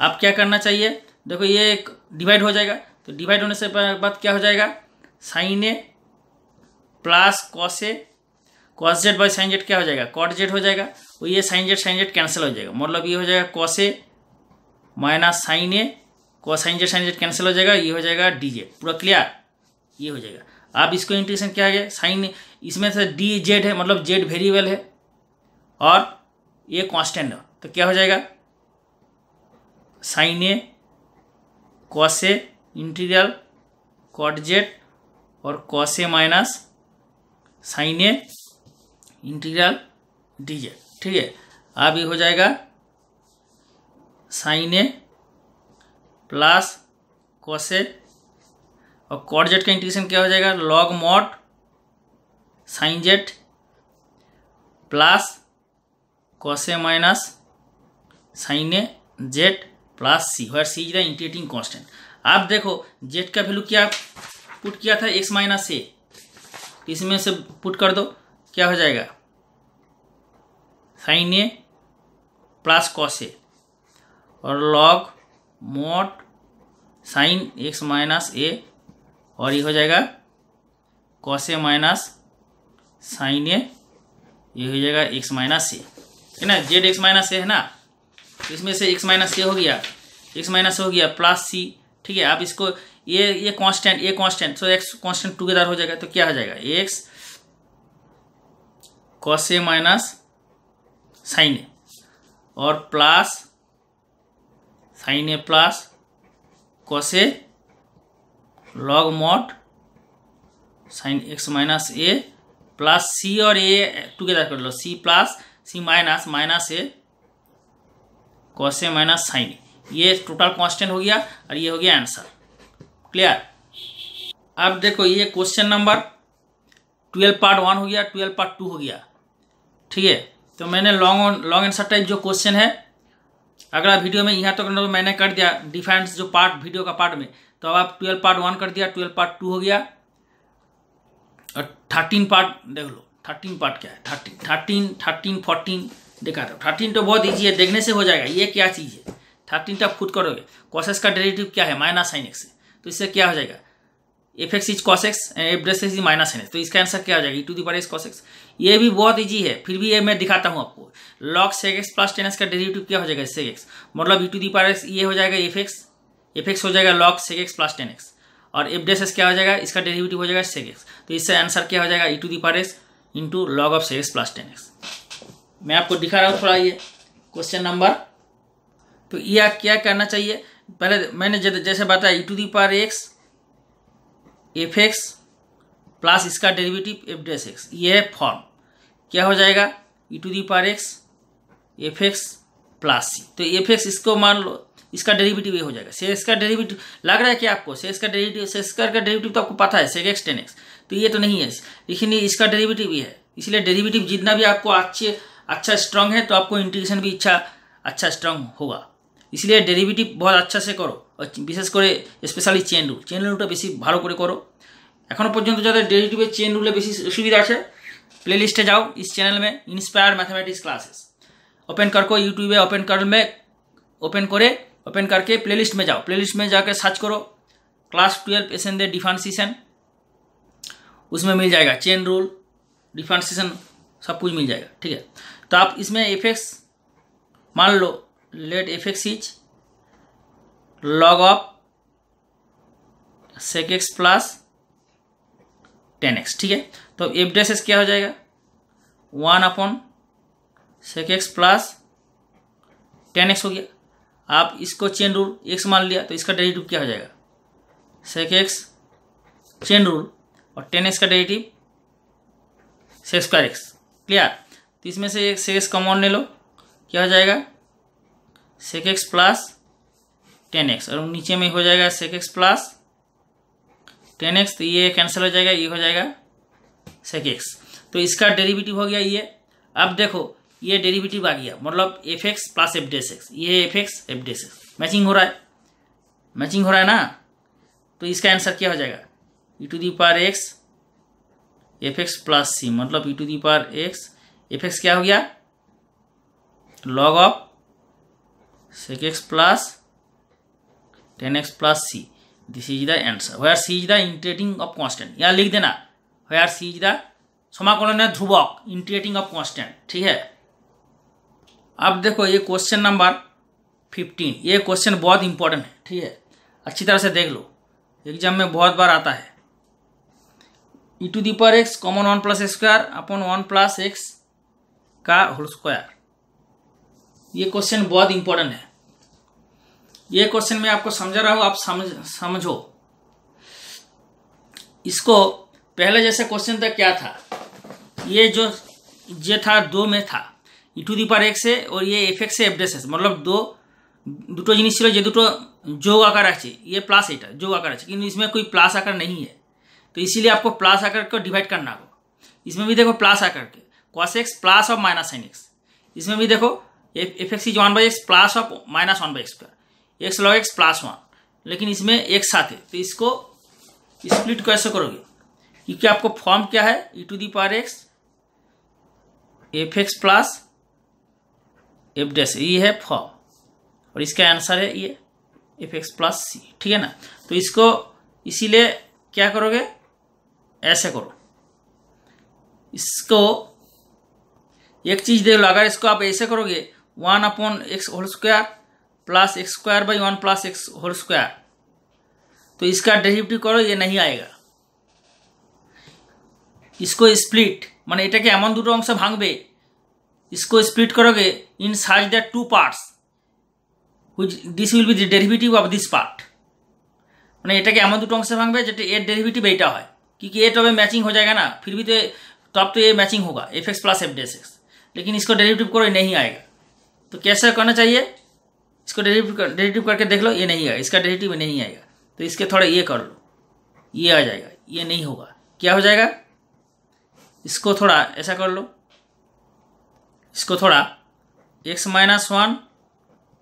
आप क्या करना चाहिए देखो ये एक डिवाइड हो जाएगा तो डिवाइड होने से बाद क्या हो जाएगा sine A plus cos A cos Z by sine Z क्या हो जाएगा कॉट जेड हो जाएगा और ये sine Z sine Z cancel हो जाएगा मतलब ये हो जाएगा cos A minus sine A cos sine Z sine Z cancel हो जाएगा ये हो जाएगा डी जेड पूरा क्लियर ये हो जाएगा अब इसको इंटीग्रेशन क्या है साइन इसमें से डी जेड है मतलब जेड वेरिएबल है और ये कांस्टेंट है तो क्या हो जाएगा साइने कॉसे इंटीरियल जेड और A minus sine A integral Z ठीक है अब ये हो जाएगा साइने प्लस कॉसे और जेड का इंटीग्रेशन क्या हो जाएगा log mod sine Z plus cos A minus sine A Z plus C हुआ C is the integrating constant आप देखो जेड का वैल्यू क्या पुट किया था एक्स माइनस ए इसमें से पुट कर दो क्या हो जाएगा sine A plus cos A और लॉग मोट साइन एक्स माइनस ए और ये हो जाएगा cos A minus sine A ये हो जाएगा एक्स माइनस ए है ना जेड एक्स माइनस ए है ना इसमें से एक्स माइनस ये हो गया एक्स माइनस हो गया प्लस सी ठीक है आप इसको ये ये कांस्टेंट ये constant so X constant together हो जाएगा तो क्या हो जाएगा X cos A minus sine A और plus sine A plus cos A log mod sine X minus A plus C और ए टुगेदर कर लो C plus C minus minus A cos A minus sine ये total constant हो गया और ये हो गया आंसर क्लियर अब देखो ये question number twelve part one हो गया ट्वेल्व पार्ट टू हो गया ठीक है तो मैंने लॉन्ग लॉन्ग आंसर टाइप जो क्वेश्चन है अगला वीडियो में यहाँ तक तो मैंने कर दिया डिफेंस जो पार्ट वीडियो का पार्ट में तो अब आप ट्वेल्व पार्ट वन कर दिया ट्वेल्व पार्ट टू हो गया और थर्टीन पार्ट देख लो थर्टीन पार्ट क्या है थर्टीन थर्टीन थर्टीन फोर्टीन देखा दो तो। थर्टीन तो बहुत ईजी है देखने से हो जाएगा ये क्या चीज़ है थर्टीन तो आप खुद करोगे कॉशेस का डेरेटिव क्या है माइनस साइन एक्स तो इससे क्या हो जाएगा f x is cos x and f dash is minus sine x तो इसका आंसर क्या हो जाएगा e to the power x ये भी बहुत ईजी है फिर भी ये मैं दिखाता हूँ आपको log sec x plus tan x का डेरेटिव क्या हो जाएगा सेक एक्स मतलब e to the power x ये हो जाएगा एफ एक्स एफ एक्स हो जाएगा log sec x plus tan x और एफ ड्रेस क्या हो जाएगा इसका डेरिवेटिव हो जाएगा सेक एक्स तो इससे आंसर क्या हो जाएगा e to the power x into log of sec x plus tan x मैं आपको दिखा रहा हूँ थोड़ा ये क्वेश्चन नंबर तो ये आप क्या करना चाहिए पहले मैंने जैसे बताया e to the power x f x plus इसका डेरिवेटिव एफ डेस एक्स ये है फॉर्म क्या हो जाएगा e to the power x f x plus c तो एफ एक्स इसको मान लो इसका डेरिवेटिव ये हो जाएगा से का डेरिवेटिव लग रहा है कि आपको से का डेरिवेटिव से का डेरिवेटिव तो आपको पता है सेक एक्स टेन एक्स तो ये तो नहीं है लेकिन इसका डेरिवेटिव ये है इसलिए डेरिवेटिव जितना भी आपको अच्छे अच्छा स्ट्रांग है तो आपको इंटीग्रेशन भी इच्छा अच्छा स्ट्रांग होगा इसलिए ডেরিভেটিভ बहुत अच्छा से करो और বিশেষ করে স্পেশালি চেইন রুল চেইন রুলটা বেশি ভালো করে করো এখনো পর্যন্ত যাদের ডেরিভেটিভের চেইন রুলে বেশি সুবিধা আছে जाओ इस चैनल में इंस्पायर मैथमेटिक्स क्लासेस ओपन करको यूट्यूब ओपन कर में ओपन करे ओपन करके प्लेलिस्ट में जाओ प्लेलिस्ट में जाकर सर्च करो class twelve S N Dey differentiation उसमें मिल जाएगा चेन रूल डिफांसिसन सब कुछ मिल जाएगा ठीक है तो आप इसमें एफ एक्स मान लो let f x is log of sec x plus tan x ठीक है तो एफ डेस एस क्या हो जाएगा one upon sec x plus tan x हो गया आप इसको चेन रूल एक्स मान लिया तो इसका डेरिवेटिव क्या हो जाएगा सेक एक्स चेन रूल और टेन एक्स का derivative sec square x clear तो इसमें से एक सेक्स कॉमन ले लो क्या हो जाएगा sec x plus tan x और नीचे में हो जाएगा sec x plus tan x तो ये कैंसिल हो जाएगा ये हो जाएगा सेक एक्स तो इसका डेरिवेटिव हो गया ये अब देखो ये डेरिवेटिव आ गया मतलब f x plus f dash x ये f x f dash x matching हो रहा है मैचिंग हो रहा है ना तो इसका आंसर क्या हो जाएगा e to the power x f x plus c मतलब e to the power x f x क्या हो गया log of sec x plus tan x plus c this is the answer where c is the integrating of constant यहाँ लिख देना where c is the समाकलन है ध्रुवक integrating of constant ठीक है अब देखो ये क्वेश्चन नंबर फिफ्टीन ये क्वेश्चन बहुत इंपॉर्टेंट है ठीक है अच्छी तरह से देख लो एग्जाम में बहुत बार आता है e to the power x common one plus square upon one plus x का होल स्क्वायर ये क्वेश्चन बहुत इंपॉर्टेंट है ये क्वेश्चन मैं आपको समझा रहा हूँ आप समझ समझो इसको पहले जैसे क्वेश्चन था क्या था ये जो ये था दो में था e to the power x है और ये एफ एक्स है एफ डेस मतलब दो दुटो जिनिस जो যে দুটো যোগ আকার আছে এ প্লাস এটা যোগ আকার इसमें कोई प्लस आकार नहीं है तो इसीलिए आपको प्लस आकर के डिवाइड करना होगा इसमें भी देखो प्लस आकर के cos x plus of minus sine x इसमें भी देखो f x is one by x plus of minus one by x square x log x plus one लेकिन इसमें एक साथ है तो इसको स्प्लिट कैसे करोगे क्योंकि आपको फॉर्म क्या है e to the power x f x plus f dash ये है फॉर्म और इसका आंसर है ये एफ एक्स प्लस सी ठीक है ना तो इसको इसीलिए क्या करोगे ऐसे करो इसको एक चीज़ देख लो अगर इसको आप ऐसे करोगे one upon x whole square plus x square by one plus x whole square तो इसका डेरिवेटिव करो ये नहीं आएगा इसको स्प्लिट मान ये एम দুটো अंश भांगे इसको स्प्लिट करोगे in size that two parts which this will be derivative of this part মানে ये एम দুটো अंश भांगे যেটা এর ডেরিভেটিভ এইটা है क्योंकि ए टॉप में मैचिंग हो जाएगा ना फिर भी तो टॉप तो ये मैचिंग होगा f x plus f s x लेकिन इसको डेरिवेटिव करो नहीं आएगा तो कैसे करना चाहिए इसको डेरिवेटिव डेरिवेटिव करके देख लो ये नहीं आएगा इसका डेरिवेटिव नहीं आएगा तो इसके थोड़ा ये कर लो ये आ जाएगा ये नहीं होगा क्या हो जाएगा इसको थोड़ा ऐसा कर लो इसको थोड़ा x minus one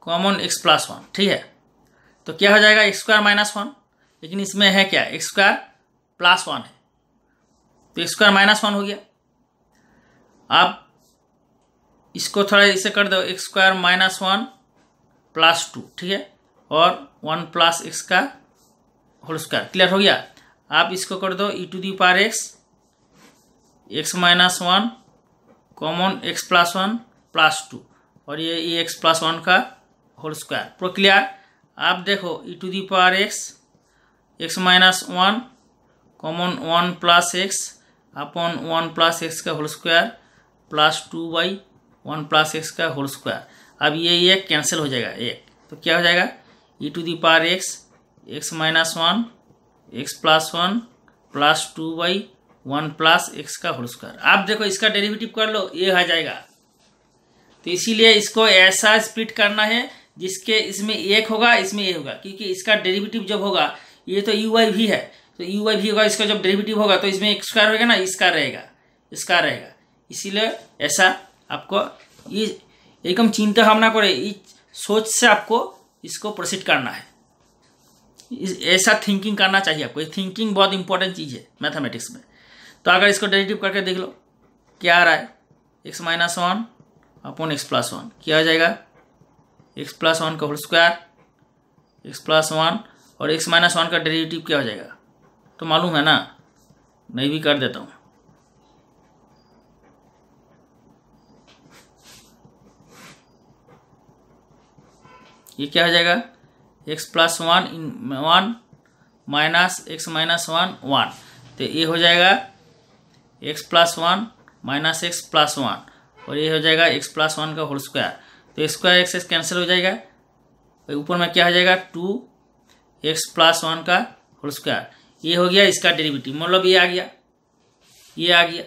common x plus one ठीक है तो क्या हो जाएगा एक्स स्क्वायर माइनस वन लेकिन इसमें है क्या एक्स स्क्वायर प्लस वन है तो स्क्वायर माइनस वन हो गया आप इसको थोड़ा इसे कर दो x square minus one plus two ठीक है और वन प्लस एक्स का होल स्क्वायर क्लियर हो गया आप इसको कर दो e to the power x x minus one common x plus one plus two और ये e e x plus one का होल स्क्वायर प्रो क्लियर आप देखो e to the power x x minus one common one plus x upon one plus x का whole square plus two by one plus x का whole square अब ये एक cancel हो जाएगा एक तो क्या हो जाएगा e to the power x x minus one x plus one plus two by one plus x का होल स्क्वायर आप देखो इसका डेरिवेटिव कर लो ये आ जाएगा तो इसीलिए इसको ऐसा स्प्लिट करना है जिसके इसमें एक होगा इसमें ये होगा क्योंकि इसका डेरिवेटिव जब होगा ये तो यू वाई भी है तो यू वाई भी होगा इसका जब डेरिवेटिव होगा तो इसमें एक स्क्वायर होगा ना इसका e रहेगा इसका e रहेगा इसीलिए ऐसा आपको ये एकदम चिंता भावना करे इस सोच से आपको इसको प्रोसीड करना है ऐसा थिंकिंग करना चाहिए आपको ये थिंकिंग बहुत इंपॉर्टेंट चीज़ है मैथमेटिक्स में तो अगर इसको डेरिवेटिव करके देख लो क्या आ रहा है x minus one upon x plus one क्या हो जाएगा एक्स प्लस वन का whole square x plus one और एक्स माइनस वन का डेरिवेटिव क्या हो जाएगा तो मालूम है ना मैं भी कर देता हूँ ये क्या हो जाएगा x plus one in one minus x minus one one तो ये हो जाएगा x plus one minus x plus one और ये हो जाएगा एक्स प्लस वन का होल स्क्वायर तो स्क्वायर एक्स एक्स कैंसिल हो जाएगा ऊपर में क्या हो जाएगा टू एक्स प्लस वन का होल स्क्वायर ये हो गया इसका डेरिवेटिव मतलब ये आ गया ये आ गया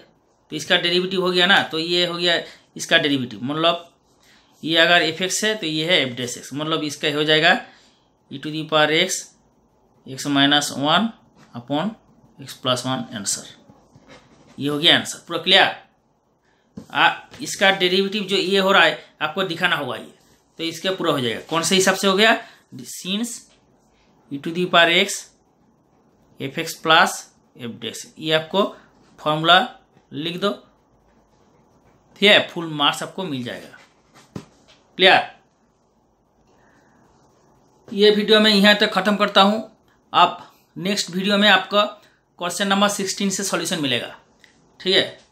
तो इसका डेरिवेटिव हो गया ना तो ये हो गया इसका डेरिवेटिव मतलब ये अगर एफ एक्स है तो ये है एफ डेस एक्स मतलब इसका हो जाएगा e to the power x x minus one upon x plus one answer ये हो गया आंसर पूरा क्लियर आ, इसका डेरिवेटिव जो ये हो रहा है आपको दिखाना होगा ये तो इसका पूरा हो जाएगा कौन से हिसाब से हो गया since e to the power x f x plus f dash ये आपको फॉर्मूला लिख दो ठीक है फुल मार्क्स आपको मिल जाएगा क्लियर ये वीडियो मैं यहाँ तक ख़त्म करता हूँ आप नेक्स्ट वीडियो में आपका क्वेश्चन नंबर सिक्सटीन से सॉल्यूशन मिलेगा ठीक है